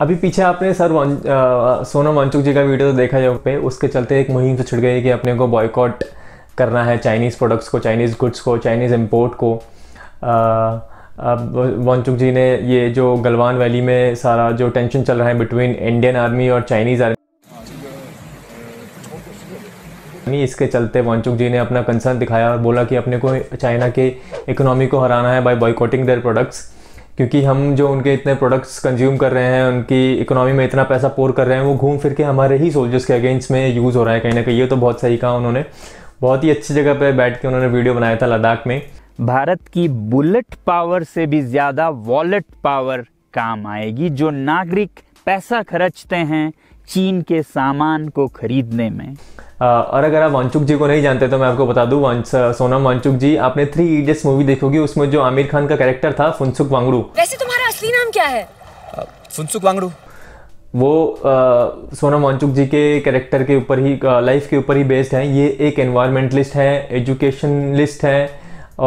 अभी पीछे आपने सर वन, सोना वंचुक जी का वीडियो तो देखा जो पे उसके चलते एक मुहिम से छिड़ गई कि अपने को बॉयकॉट करना है चाइनीज़ प्रोडक्ट्स को चाइनीज़ गुड्स को चाइनीज़ इम्पोर्ट को वंचुक जी ने ये जो गलवान वैली में सारा जो टेंशन चल रहा है बिटवीन इंडियन आर्मी और चाइनीज़ आर्मी इसके चलते वंचुक जी ने अपना कंसर्न दिखाया और बोला कि अपने को चाइना के इकोनॉमी को हराना है बाय बॉयकॉटिंग देयर प्रोडक्ट्स क्योंकि हम जो उनके इतने प्रोडक्ट्स कंज्यूम कर रहे हैं उनकी इकोनॉमी में इतना पैसा पोर कर रहे हैं वो घूम फिर के हमारे ही सोल्जर्स के अगेंस्ट में यूज़ हो रहा है कहीं ना कहीं ये तो बहुत सही कहा उन्होंने बहुत ही अच्छी जगह पर बैठ के उन्होंने वीडियो बनाया था लद्दाख में भारत की बुलेट पावर से भी ज़्यादा वॉलेट पावर काम आएगी जो नागरिक पैसा खर्चते हैं चीन के सामान को खरीदने में और अगर आप वांचुक जी को नहीं जानते तो मैं आपको बता दूँ सोनम वांचुक जी आपने थ्री इडियट्स मूवी देखोगी उसमें जो आमिर खान का कैरेक्टर था फुनसुक वांगड़ू वैसे तुम्हारा असली नाम क्या है फुनसुक वांगड़ू वो आ, सोनम वांचुक जी के कैरेक्टर के ऊपर ही लाइफ के ऊपर ही बेस्ड हैं ये एक एनवायरमेंटलिस्ट हैं एजुकेशनलिस्ट हैं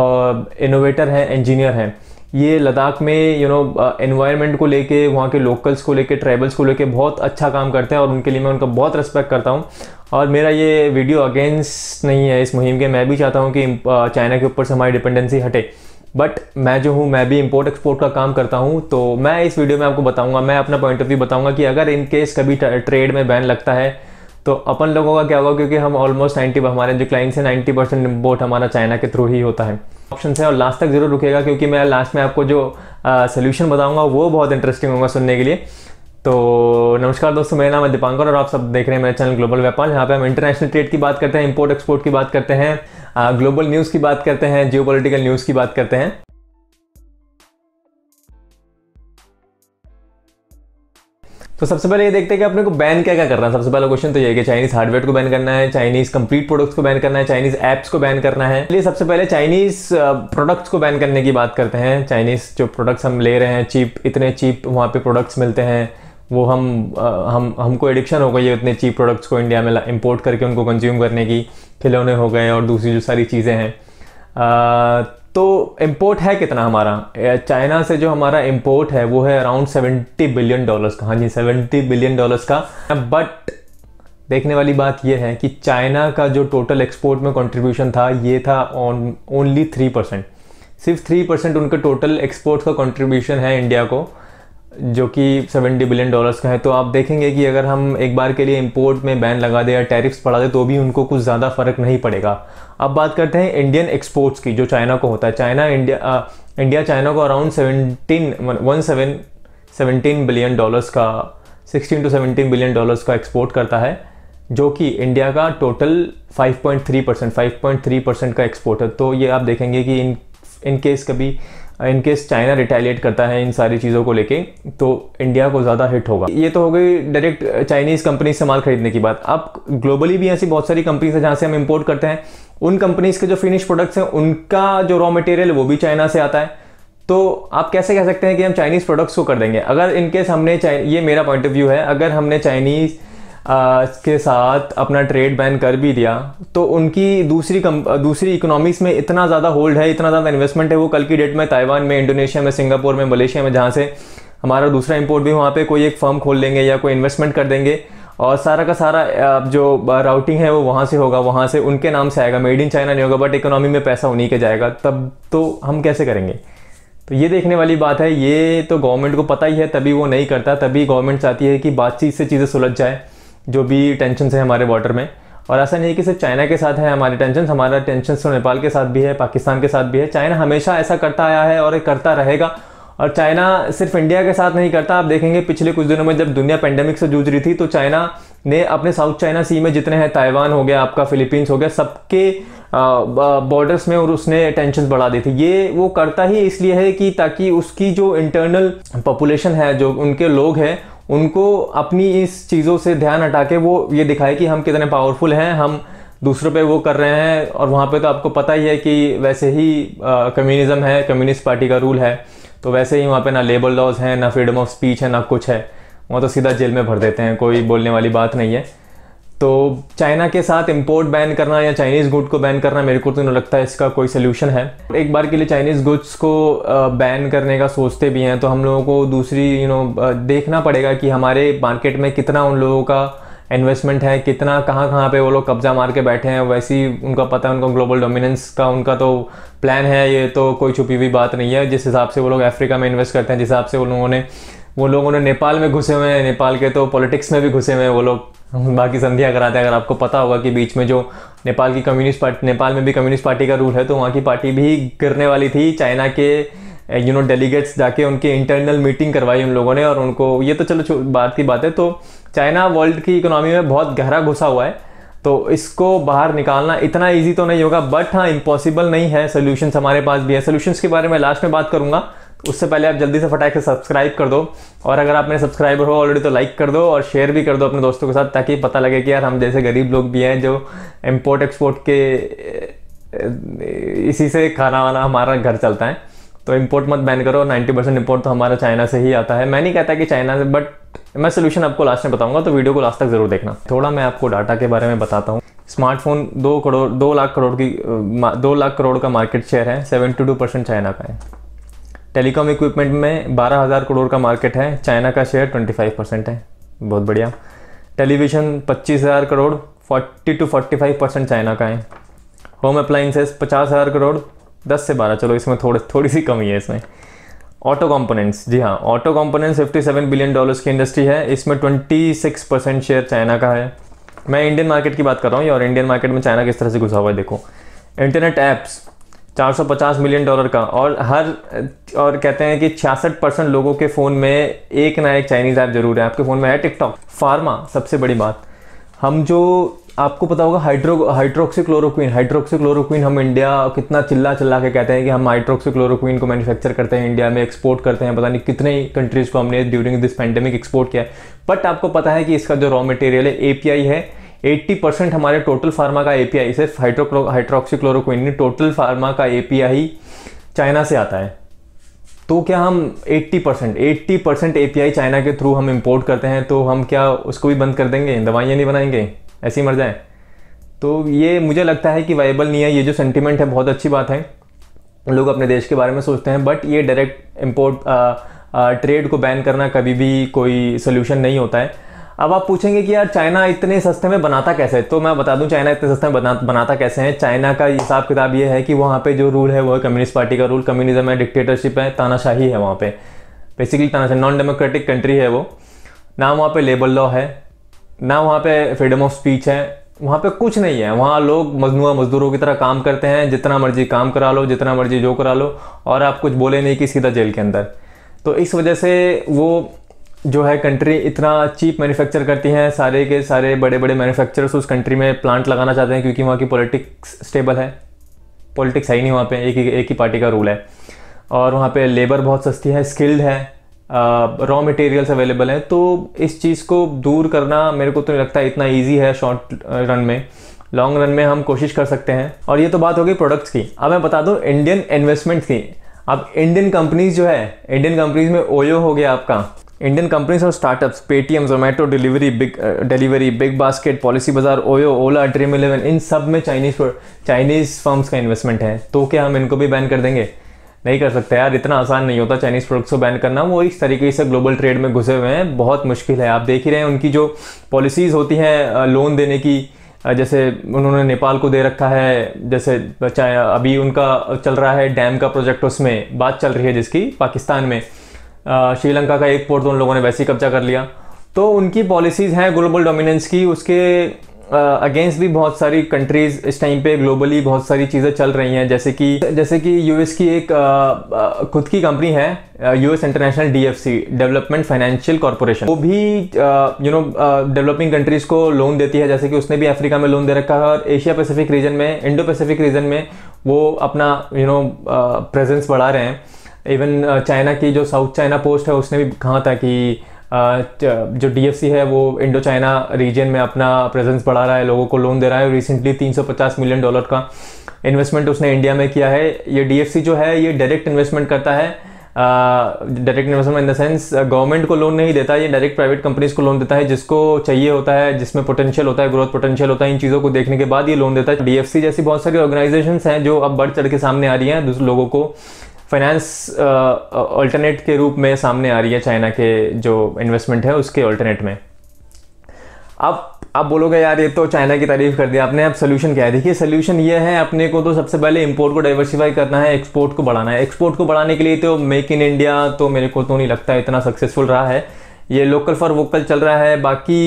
और इनोवेटर हैं इंजीनियर हैं ये लद्दाख में यू नो एनवायरमेंट को लेके वहाँ के लोकल्स को लेके ट्राइबल्स को लेके बहुत अच्छा काम करते हैं और उनके लिए मैं उनका बहुत रेस्पेक्ट करता हूँ और मेरा ये वीडियो अगेंस्ट नहीं है इस मुहिम के मैं भी चाहता हूँ कि चाइना के ऊपर से हमारी डिपेंडेंसी हटे बट मैं जो हूँ मैं भी इंपोर्ट एक्सपोर्ट का काम करता हूँ तो मैं इस वीडियो में आपको बताऊँगा मैं अपना पॉइंट ऑफ व्यू बताऊँगा कि अगर इन केस कभी ट्रेड में बैन लगता है तो अपन लोगों का क्या होगा क्योंकि हम ऑलमोस्ट नाइन्टी हमारे जो क्लाइंट्स हैं नाइन्टी परसेंट इम्पोर्ट हमारा चाइना के थ्रू ही होता है ऑप्शन है और लास्ट तक जरूर रुकेगा क्योंकि मैं लास्ट में आपको जो सोल्यूशन बताऊँगा वो बहुत इंटरेस्टिंग होगा सुनने के लिए तो नमस्कार दोस्तों मेरा नाम है दीपांकर और आप सब देख रहे हैं मेरा चैनल ग्लोबल व्यापार यहाँ पे हम इंटरनेशनल ट्रेड की बात करते हैं इंपोर्ट एक्सपोर्ट की बात करते हैं ग्लोबल न्यूज़ की बात करते हैं जियो न्यूज़ की बात करते हैं तो सबसे पहले ये देखते हैं कि अपने को बैन क्या क्या करना है सबसे पहला क्वेश्चन तो ये है कि चाइनीज हार्डवेयर को बैन करना है चाइनीज कंप्लीट प्रोडक्ट्स को बैन करना है चाइनीज ऐप्स को बैन करना है इसलिए सबसे पहले चाइनीज प्रोडक्ट्स को बैन करने की बात करते हैं चाइनीज जो प्रोडक्ट्स हम ले रहे हैं चीप इतने चीप वहाँ पे प्रोडक्ट्स मिलते हैं वो हम आ, हम हमको एडिक्शन हो गई है उतने चीप प्रोडक्ट्स को इंडिया में इंपोर्ट करके उनको कंज्यूम करने की खिलौने हो गए और दूसरी जो सारी चीज़ें हैं तो इम्पोर्ट है कितना हमारा चाइना से जो हमारा इम्पोर्ट है वो है अराउंड सेवेंटी बिलियन डॉलर्स का हाँ जी सेवेंटी बिलियन डॉलर्स का बट देखने वाली बात यह है कि चाइना का जो टोटल एक्सपोर्ट में कंट्रीब्यूशन था ये था ऑन ओनली थ्री परसेंट सिर्फ थ्री परसेंट उनके टोटल एक्सपोर्ट का कंट्रीब्यूशन है इंडिया को जो कि 70 बिलियन डॉलर्स का है तो आप देखेंगे कि अगर हम एक बार के लिए इंपोर्ट में बैन लगा दें या टैरिफ्स पढ़ा दें तो भी उनको कुछ ज़्यादा फ़र्क नहीं पड़ेगा अब बात करते हैं इंडियन एक्सपोर्ट्स की जो चाइना को होता है चाइना इंडिया आ, इंडिया चाइना को around seventeen one seven seventeen billion dollars का sixteen to seventeen billion dollars का एक्सपोर्ट करता है जो कि इंडिया का टोटल 5.3 परसेंट फाइव का एक्सपोर्ट है तो ये आप देखेंगे कि इन इन केस कभी इन केस चाइना रिटेलिएट करता है इन सारी चीज़ों को लेके तो इंडिया को ज़्यादा हिट होगा ये तो हो गई डायरेक्ट चाइनीज़ कंपनी से माल खरीदने की बात अब ग्लोबली भी ऐसी बहुत सारी कंपनीज है जहाँ से हम इम्पोर्ट करते हैं उन कंपनीज़ के जो फिनिश प्रोडक्ट्स हैं उनका जो रॉ मटेरियल वो भी चाइना से आता है तो आप कैसे कह सकते हैं कि हम चाइनीज़ प्रोडक्ट्स को कर देंगे अगर इनकेस हमने ये मेरा पॉइंट ऑफ व्यू है अगर हमने चाइनीज़ के साथ अपना ट्रेड बैन कर भी दिया तो उनकी दूसरी कम दूसरी इकोनॉमीज़ में इतना ज़्यादा होल्ड है इतना ज़्यादा इन्वेस्टमेंट है वो कल की डेट में ताइवान में इंडोनेशिया में सिंगापुर में मलेशिया में जहाँ से हमारा दूसरा इम्पोर्ट भी वहाँ पर कोई एक फर्म खोल लेंगे या कोई इन्वेस्टमेंट कर देंगे और सारा का सारा जो राउटिंग है वो वहाँ से होगा वहाँ से उनके नाम से आएगा मेड इन चाइना नहीं होगा बट इकोनॉमी में पैसा उन्हीं के जाएगा तब तो हम कैसे करेंगे तो ये देखने वाली बात है ये तो गवर्नमेंट को पता ही है तभी वो नहीं करता तभी गवर्नमेंट चाहती है कि बातचीत से चीज़ें सुलझ जाए जो भी टेंशन है हमारे बॉर्डर में और ऐसा नहीं है कि सिर्फ चाइना के साथ है हमारे टेंशन हमारा टेंशन तो नेपाल के साथ भी है पाकिस्तान के साथ भी है चाइना हमेशा ऐसा करता आया है और करता रहेगा और चाइना सिर्फ इंडिया के साथ नहीं करता आप देखेंगे पिछले कुछ दिनों में जब दुनिया पेंडेमिक से जूझ रही थी तो चाइना ने अपने साउथ चाइना सी में जितने हैं ताइवान हो गया आपका फिलीपींस हो गया सबके बॉर्डर्स में और उसने टेंशन बढ़ा दी थी ये वो करता ही इसलिए है कि ताकि उसकी जो इंटरनल पॉपुलेशन है जो उनके लोग हैं उनको अपनी इस चीज़ों से ध्यान हटा के वो ये दिखाए कि हम कितने पावरफुल हैं हम दूसरों पे वो कर रहे हैं और वहाँ पे तो आपको पता ही है कि वैसे ही कम्युनिज़्म है कम्युनिस्ट पार्टी का रूल है तो वैसे ही वहाँ पे ना लेबर लॉज हैं ना फ्रीडम ऑफ स्पीच है ना कुछ है वहाँ तो सीधा जेल में भर देते हैं कोई बोलने वाली बात नहीं है तो चाइना के साथ इंपोर्ट बैन करना या चाइनीज़ गुड को बैन करना मेरे को तो नहीं लगता है इसका कोई सोल्यूशन है एक बार के लिए चाइनीज़ गुड्स को बैन करने का सोचते भी हैं तो हम लोगों को दूसरी यू नो देखना पड़ेगा कि हमारे मार्केट में कितना उन लोगों का इन्वेस्टमेंट है कितना कहाँ कहाँ पे वो लोग कब्जा मार के बैठे हैं वैसी उनका पता है उनका ग्लोबल डोमिनेंस का उनका तो प्लान है ये तो कोई छुपी हुई बात नहीं है जिस हिसाब से वो लोग अफ्रीका में इन्वेस्ट करते हैं जिस हिसाब से उन लोगों ने वो लोगों ने नेपाल में घुसे हुए हैं नेपाल के तो पॉलिटिक्स में भी घुसे हुए हैं वो लोग बाकी संध्या कराते हैं अगर आपको पता होगा कि बीच में जो नेपाल की कम्युनिस्ट पार्टी नेपाल में भी कम्युनिस्ट पार्टी का रूल है तो वहाँ की पार्टी भी गिरने वाली थी चाइना के यू नो डेलीगेट्स जाके उनकी इंटरनल मीटिंग करवाई उन लोगों ने और उनको ये तो चलो बात की बात है तो चाइना वर्ल्ड की इकोनॉमी में बहुत गहरा घुसा हुआ है तो इसको बाहर निकालना इतना ईजी तो नहीं होगा बट हाँ इम्पॉसिबल नहीं है सोल्यूशंस हमारे पास भी है सोल्यूशंस के बारे में लास्ट में बात करूँगा उससे पहले आप जल्दी से फटाक से सब्सक्राइब कर दो और अगर आप मेरे सब्सक्राइबर हो ऑलरेडी तो लाइक कर दो और शेयर भी कर दो अपने दोस्तों के साथ ताकि पता लगे कि यार हम जैसे गरीब लोग भी हैं जो इम्पोर्ट एक्सपोर्ट के इसी से खाना वाना हमारा घर चलता है तो इम्पोर्ट मत बैन करो 90 परसेंट इम्पोर्ट तो हमारा चाइना से ही आता है मैं नहीं कहता कि चाइना से बट मैं सोल्यूशन आपको लास्ट में बताऊंगा तो वीडियो को लास्ट तक ज़रूर देखना थोड़ा मैं आपको डाटा के बारे में बताता हूँ स्मार्टफोन दो करोड़ दो लाख करोड़ की दो लाख करोड़ का मार्केट शेयर है सेवेंटी टू परसेंट चाइना का है टेलीकॉम इक्विपमेंट में बारह हज़ार करोड़ का मार्केट है चाइना का शेयर ट्वेंटी फाइव परसेंट है बहुत बढ़िया टेलीविज़न पच्चीस हज़ार crore forty to forty five percent China का है होम अप्लाइंसेस पचास हज़ार करोड़ दस से बारह चलो इसमें थोड़ी थोड़ी सी कमी है इसमें ऑटो कंपोनेंट्स जी हाँ ऑटो कंपोनेंट्स 57 बिलियन डॉलर्स की इंडस्ट्री है इसमें 26 परसेंट शेयर चाइना का है मैं इंडियन मार्केट की बात कर रहा हूँ और इंडियन मार्केट में चाइना किस तरह से घुसा हुआ है देखो इंटरनेट ऐप्स 450 मिलियन डॉलर का और हर और कहते हैं कि 66 परसेंट लोगों के फ़ोन में एक ना एक चाइनीज़ ऐप ज़रूर है आपके फ़ोन में है टिकटॉक फार्मा सबसे बड़ी बात हम जो आपको पता होगा हाइड्रो हाइड्रोक्सीक्लोरोक्विन हाइड्रोक्सीक्लोरोक्विन हम इंडिया कितना चिल्ला चिल्ला के कहते हैं कि हम हाइड्रोक्सीक्लोरोक्विन को मैन्युफैक्चर करते हैं इंडिया में एक्सपोर्ट करते हैं पता नहीं कितने ही कंट्रीज़ को हमने ड्यूरिंग दिस पैंडेमिक एक्सपोर्ट किया है बट आपको पता है कि इसका जो रॉ मटेरियल है एपीआई है 80 परसेंट हमारे टोटल फार्मा का एपीआई सिर्फ हाइड्रोक्लो हाइड्रोक्सीक्लोरोक्विन टोटल फार्मा का एपीआई चाइना से आता है तो क्या हम 80 परसेंट एट्टी परसेंट ए चाइना के थ्रू हम इम्पोर्ट करते हैं तो हम क्या उसको भी बंद कर देंगे दवाइयाँ नहीं बनाएंगे ऐसी मर जाएँ तो ये मुझे लगता है कि वाइबल नहीं है ये जो सेंटिमेंट है बहुत अच्छी बात है लोग अपने देश के बारे में सोचते हैं बट ये डायरेक्ट इम्पोर्ट ट्रेड को बैन करना कभी भी कोई सोल्यूशन नहीं होता है अब आप पूछेंगे कि यार चाइना इतने सस्ते में बनाता कैसे तो मैं बता दूं चाइना इतने सस्ते में बना बनाता कैसे है चाइना का हिसाब किताब ये है कि वहाँ पे जो रूल है वो है कम्युनिस्ट पार्टी का रूल कम्युनिज्म है डिक्टेटरशिप है तानाशाही है वहाँ पे बेसिकली तानाशाही नॉन डेमोक्रेटिक कंट्री है वो ना वहाँ पे लेबर लॉ है ना वहाँ पे फ्रीडम ऑफ स्पीच है वहाँ पे कुछ नहीं है वहाँ लोग मजनू मजदूरों की तरह काम करते हैं जितना मर्जी काम करा लो जितना मर्जी जो करा लो और आप कुछ बोले नहीं कि सीधा जेल के अंदर तो इस वजह से वो जो है कंट्री इतना चीप मैन्युफैक्चर करती हैं सारे के सारे बड़े बड़े मैन्युफैक्चरर्स उस कंट्री में प्लांट लगाना चाहते हैं क्योंकि वहाँ की पॉलिटिक्स स्टेबल है पॉलिटिक्स है ही नहीं वहाँ पे एक ही एक ही पार्टी का रूल है और वहाँ पे लेबर बहुत सस्ती है स्किल्ड है रॉ मटेरियल्स अवेलेबल हैं तो इस चीज़ को दूर करना मेरे को तो नहीं लगता इतना ईजी है शॉर्ट रन में लॉन्ग रन में हम कोशिश कर सकते हैं और ये तो बात हो गई प्रोडक्ट्स की अब मैं बता दूँ इंडियन इन्वेस्टमेंट की अब इंडियन कंपनीज जो है इंडियन कंपनीज में ओयो हो गया आपका इंडियन कंपनीज और startups Paytm Zomato delivery big delivery Big Basket Policy Bazaar OYO Ola Dream Eleven इन सब में चाइनीज चाइनीज़ फर्म्स का इन्वेस्टमेंट है तो क्या हम इनको भी बैन कर देंगे नहीं कर सकते यार इतना आसान नहीं होता चाइनीज़ प्रोडक्ट्स को बैन करना वो इस तरीके से ग्लोबल ट्रेड में घुसे हुए हैं बहुत मुश्किल है आप देख ही रहे हैं उनकी जो पॉलिसीज़ होती हैं लोन देने की जैसे उन्होंने नेपाल को दे रखा है जैसे अभी उनका चल रहा है डैम का प्रोजेक्ट उसमें बात चल रही है जिसकी पाकिस्तान में श्रीलंका का एक पोर्ट तो उन लोगों ने वैसे ही कब्जा कर लिया तो उनकी पॉलिसीज़ हैं ग्लोबल डोमिनेंस की उसके अगेंस्ट भी बहुत सारी कंट्रीज़ इस टाइम पे ग्लोबली बहुत सारी चीज़ें चल रही हैं जैसे कि जैसे कि यूएस की एक खुद की कंपनी है US international DFC development financial corporation वो भी यू नो डेवलपिंग कंट्रीज़ को लोन देती है जैसे कि उसने भी अफ्रीका में लोन दे रखा है और एशिया पैसिफिक रीजन में इंडो पैसिफिक रीजन में वो अपना यू नो प्रेजेंस बढ़ा रहे हैं इवन चाइना uh, की जो साउथ चाइना पोस्ट है उसने भी कहा था कि uh, जो डीएफसी है वो इंडो चाइना रीजन में अपना प्रेजेंस बढ़ा रहा है लोगों को लोन दे रहा है रिसेंटली 350 मिलियन डॉलर का इन्वेस्टमेंट उसने इंडिया में किया है ये डीएफसी जो है ये डायरेक्ट इन्वेस्टमेंट करता है direct investment in the sense government को लोन नहीं देता ये डायरेक्ट प्राइवेट कंपनीज को लोन देता है जिसको चाहिए होता है जिसमें पोटेंशियल होता है ग्रोथ पोटेंशियल होता है इन चीज़ों को देखने के बाद ये लोन देता है डीएफसी जैसी बहुत सारी ऑर्गेनाइजेशन हैं जो अब बढ़ चढ़ के सामने आ रही हैं लोगों को फाइनेंस अल्टरनेट uh, uh, के रूप में सामने आ रही है चाइना के जो इन्वेस्टमेंट है उसके अल्टरनेट में अब आप बोलोगे यार ये तो चाइना की तारीफ कर दी आपने अब सोल्यूशन क्या है देखिए सोल्यूशन ये है अपने को तो सबसे पहले इम्पोर्ट को डाइवर्सिफाई करना है एक्सपोर्ट को बढ़ाना है एक्सपोर्ट को बढ़ाने के लिए तो मेक इन इंडिया तो मेरे को तो नहीं लगता इतना सक्सेसफुल रहा है ये लोकल फॉर वोकल चल रहा है बाकी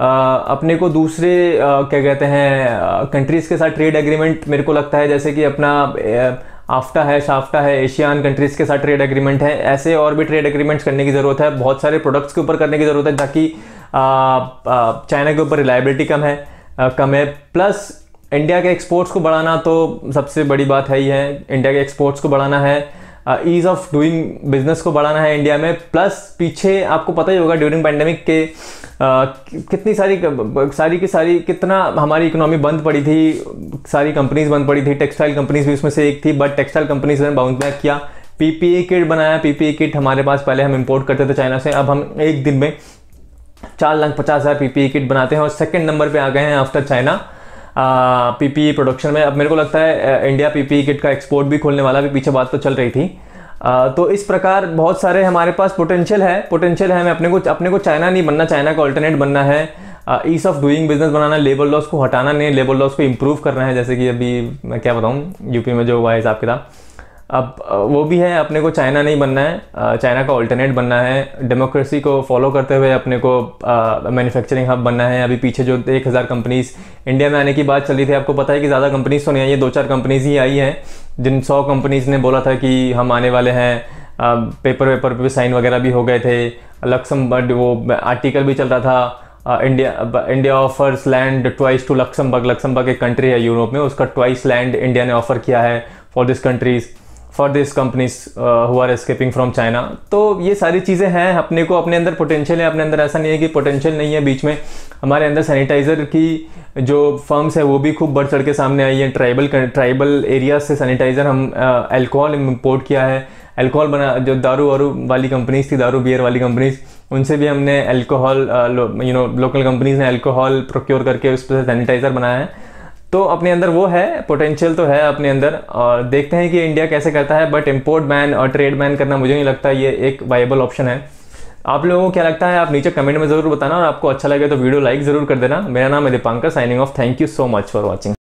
आ, अपने को दूसरे आ, क्या कहते हैं कंट्रीज़ के साथ ट्रेड एग्रीमेंट मेरे को लगता है जैसे कि अपना आफ्टा है शाफ्टा है एशियान कंट्रीज़ के साथ ट्रेड एग्रीमेंट है ऐसे और भी ट्रेड एग्रीमेंट्स करने की ज़रूरत है बहुत सारे प्रोडक्ट्स के ऊपर करने की ज़रूरत है ताकि चाइना के ऊपर रिलायबिलिटी कम है आ, कम है प्लस इंडिया के एक्सपोर्ट्स को बढ़ाना तो सबसे बड़ी बात है ही है इंडिया के एक्सपोर्ट्स को बढ़ाना है ईज़ ऑफ डूइंग बिजनेस को बढ़ाना है इंडिया में प्लस पीछे आपको पता ही होगा ड्यूरिंग पैंडमिक के uh, कितनी सारी सारी की सारी कितना हमारी इकोनॉमी बंद पड़ी थी सारी कंपनीज बंद पड़ी थी टेक्सटाइल कंपनीज भी उसमें से एक थी बट टेक्सटाइल कंपनीज ने बाउंस बैक किया पीपीए किट बनाया पीपीए किट हमारे पास पहले हम इंपोर्ट करते थे चाइना से अब हम एक दिन में चार लाख पचास हज़ार ए किट बनाते हैं और सेकेंड नंबर पर आ गए हैं after China PP production e में अब मेरे को लगता है इंडिया पीपी किट का एक्सपोर्ट भी खोलने वाला भी पीछे बात तो चल रही थी आ, तो इस प्रकार बहुत सारे हमारे पास पोटेंशियल है पोटेंशियल है हमें अपने को अपने को चाइना नहीं बनना चाइना का ऑल्टरनेट बनना है ईज ऑफ डूइंग बिजनेस बनाना लेबर लॉस को हटाना नहीं लेबर लॉस को इम्प्रूव करना है जैसे कि अभी मैं क्या बताऊँ यूपी में जो हुआ है हिसाब किताब अब वो भी है अपने को चाइना नहीं बनना है चाइना का ऑल्टरनेट बनना है डेमोक्रेसी को फॉलो करते हुए अपने को मैन्युफैक्चरिंग हब बनना है अभी पीछे जो एक हज़ार कंपनीज़ इंडिया में आने की बात चल रही थी आपको पता है कि ज़्यादा कंपनीज़ तो नहीं आई है दो चार कंपनीज़ ही आई हैं जिन सौ कंपनीज़ ने बोला था कि हम आने वाले हैं पेपर वेपर पर साइन वगैरह भी हो गए थे लक्समबर्ग वो आर्टिकल भी चल रहा था India India offers land twice to Luxembourg Luxembourg एक कंट्री है यूरोप में उसका ट्वाइस लैंड इंडिया ने ऑफ़र किया है for this countries for this companies who are escaping from China तो ये सारी चीज़ें हैं अपने को अपने अंदर पोटेंशियल है अपने अंदर ऐसा नहीं है कि पोटेंशियल नहीं है बीच में हमारे अंदर सैनिटाइज़र की जो फर्म्स है वो भी खूब बढ़ चढ़ के सामने आई है ट्राइबल ट्राइबल एरियाज से सैनिटाइज़र हम एल्कोहल uh, इम्पोर्ट किया है एल्कोहल बना जो दारू वारू वाली कंपनीज थी दारू बियर वाली कंपनीज उनसे भी हमने alcohol you know local companies ने एल्कोहल प्रोक्योर करके उस पर सैनिटाइज़र बनाया है तो अपने अंदर वो है पोटेंशियल तो है अपने अंदर और देखते हैं कि इंडिया कैसे करता है बट इम्पोर्ट बैन और ट्रेड बैन करना मुझे नहीं लगता ये एक वाइबल ऑप्शन है आप लोगों को क्या लगता है आप नीचे कमेंट में ज़रूर बताना और आपको अच्छा लगे तो वीडियो लाइक ज़रूर कर देना मेरा नाम है Dipankar signing off thank you so much for watching